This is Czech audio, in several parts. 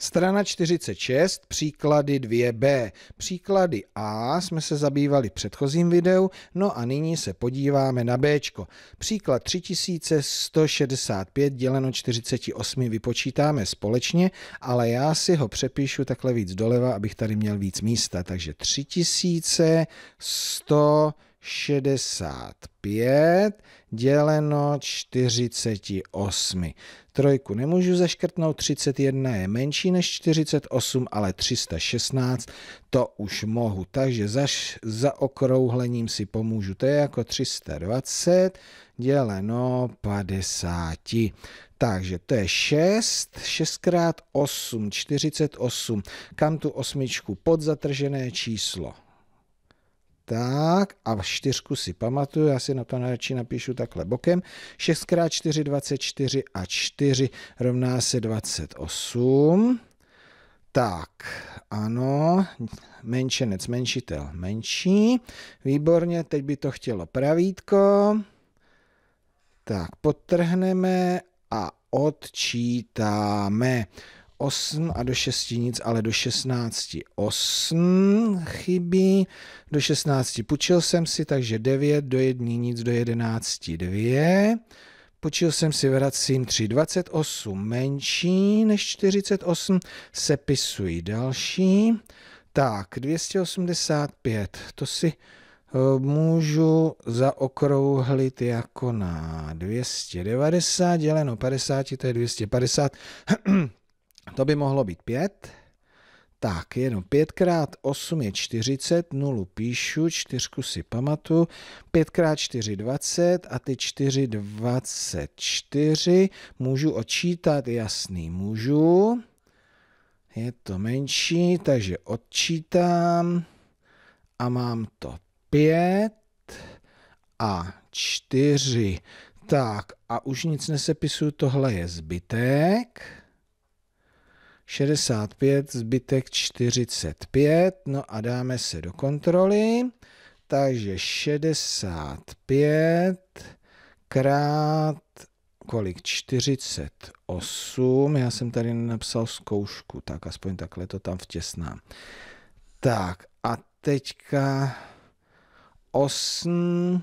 Strana 46, příklady 2b. Příklady A jsme se zabývali v předchozím videu, no a nyní se podíváme na b. Příklad 3165 děleno 48 vypočítáme společně, ale já si ho přepíšu takhle víc doleva, abych tady měl víc místa. Takže 3165 65 děleno 48. Trojku nemůžu zaškrtnout, 31 je menší než 48, ale 316 to už mohu. Takže za, za okrouhlením si pomůžu. To je jako 320 děleno 50. Takže to je 6, 6 x 8, 48. Kam tu osmičku? zatržené číslo tak a v čtyřku si pamatuju, já si na to radši napíšu takhle bokem. 6x4, 24 a 4 rovná se 28. Tak, ano, menšenec, menšitel, menší. Výborně, teď by to chtělo pravítko. Tak, podtrhneme a odčítáme. 8 a do 6 nic, ale do 16 8 chybí. Do 16 půjčil jsem si, takže 9, do 1 nic, do 11 2. Počil jsem si, vracím 3, 28 menší než 48, sepisuji další. Tak, 285, to si eh, můžu zaokrouhlit jako na 290 děleno 50, to je 250. To by mohlo být 5. Tak, jenom 5 x 8 je 40, nulu píšu, 4 si pamatuju. 5 x 4 20 a ty 4 24 můžu odčítat, jasný, můžu. Je to menší, takže odčítám a mám to 5 a 4. Tak a už nic nesepisuju, tohle je zbytek. 65, zbytek 45, no a dáme se do kontroly. Takže 65 krát kolik? 48. Já jsem tady napsal zkoušku, tak aspoň takhle to tam vtěsnám. Tak a teďka 8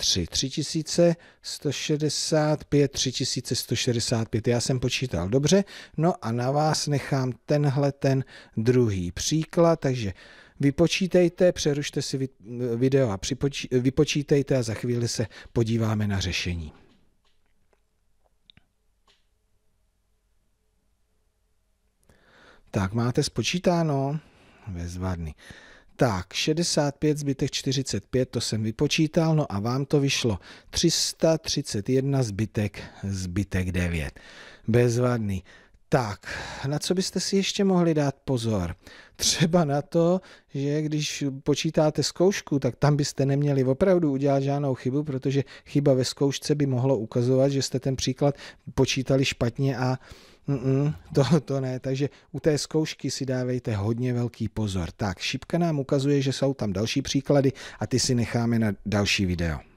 3, 3165, 3165, já jsem počítal dobře, no a na vás nechám tenhle ten druhý příklad, takže vypočítejte, přerušte si video a vypočítejte a za chvíli se podíváme na řešení. Tak, máte spočítáno? Bezvadný. Tak, 65 zbytek 45, to jsem vypočítal, no a vám to vyšlo 331 zbytek zbytek 9. Bezvadný. Tak, na co byste si ještě mohli dát pozor? Třeba na to, že když počítáte zkoušku, tak tam byste neměli opravdu udělat žádnou chybu, protože chyba ve zkoušce by mohlo ukazovat, že jste ten příklad počítali špatně a Mm-mm, to, to ne, takže u té zkoušky si dávejte hodně velký pozor. Tak, šipka nám ukazuje, že jsou tam další příklady a ty si necháme na další video.